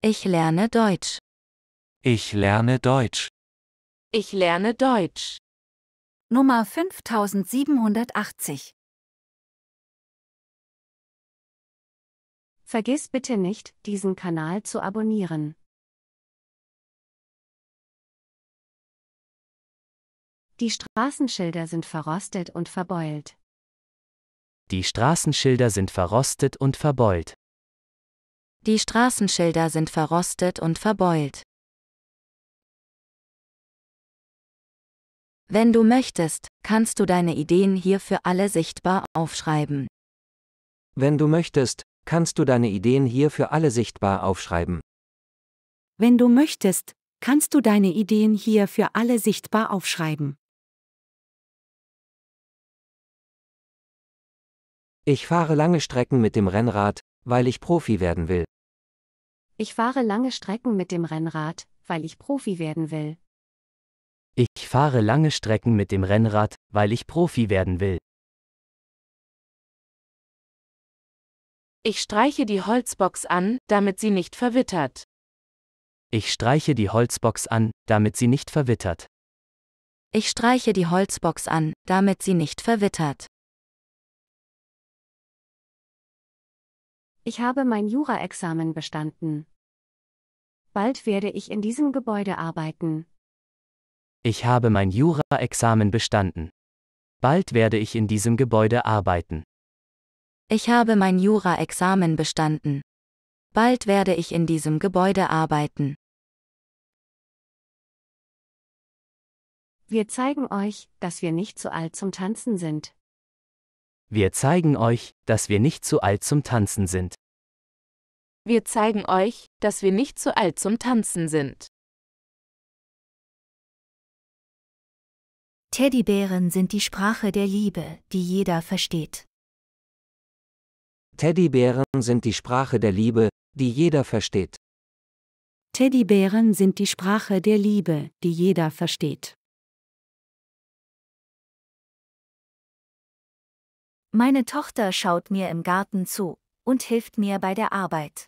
Ich lerne Deutsch. Ich lerne Deutsch. Ich lerne Deutsch. Nummer 5780. Vergiss bitte nicht, diesen Kanal zu abonnieren. Die Straßenschilder sind verrostet und verbeult. Die Straßenschilder sind verrostet und verbeult. Die Straßenschilder sind verrostet und verbeult. Wenn du möchtest, kannst du deine Ideen hier für alle sichtbar aufschreiben. Wenn du möchtest, kannst du deine Ideen hier für alle sichtbar aufschreiben. Wenn du möchtest, kannst du deine Ideen hier für alle sichtbar aufschreiben. Ich fahre lange Strecken mit dem Rennrad, weil ich Profi werden will. Ich fahre lange Strecken mit dem Rennrad, weil ich Profi werden will. Ich fahre lange Strecken mit dem Rennrad, weil ich Profi werden will. Ich streiche die Holzbox an, damit sie nicht verwittert. Ich streiche die Holzbox an, damit sie nicht verwittert. Ich streiche die Holzbox an, damit sie nicht verwittert. Ich habe mein Jura-Examen bestanden. Bald werde ich in diesem Gebäude arbeiten. Ich habe mein Jura-Examen bestanden. Bald werde ich in diesem Gebäude arbeiten. Ich habe mein Jura-Examen bestanden. Bald werde ich in diesem Gebäude arbeiten. Wir zeigen euch, dass wir nicht zu alt zum Tanzen sind. Wir zeigen euch, dass wir nicht zu alt zum Tanzen sind. Wir zeigen euch, dass wir nicht zu alt zum Tanzen sind. Teddybären sind die Sprache der Liebe, die jeder versteht. Teddybären sind die Sprache der Liebe, die jeder versteht. Teddybären sind die Sprache der Liebe, die jeder versteht. Meine Tochter schaut mir im Garten zu und hilft mir bei der Arbeit.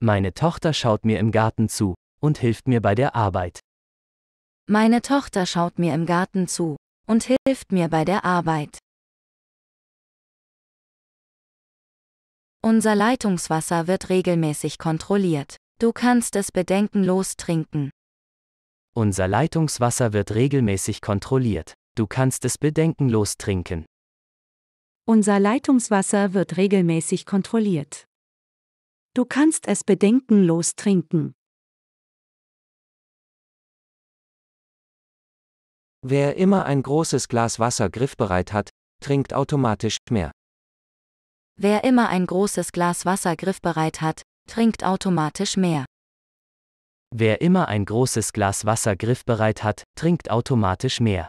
Meine Tochter schaut mir im Garten zu und hilft mir bei der Arbeit. Meine Tochter schaut mir im Garten zu und hilft mir bei der Arbeit. Unser Leitungswasser wird regelmäßig kontrolliert. Du kannst es bedenkenlos trinken. Unser Leitungswasser wird regelmäßig kontrolliert. Du kannst es bedenkenlos trinken. Unser Leitungswasser wird regelmäßig kontrolliert. Du kannst es bedenkenlos trinken. Wer immer ein großes Glas Wasser griffbereit hat, trinkt automatisch mehr. Wer immer ein großes Glas Wasser griffbereit hat, trinkt automatisch mehr. Wer immer ein großes Glas Wasser griffbereit hat, trinkt automatisch mehr.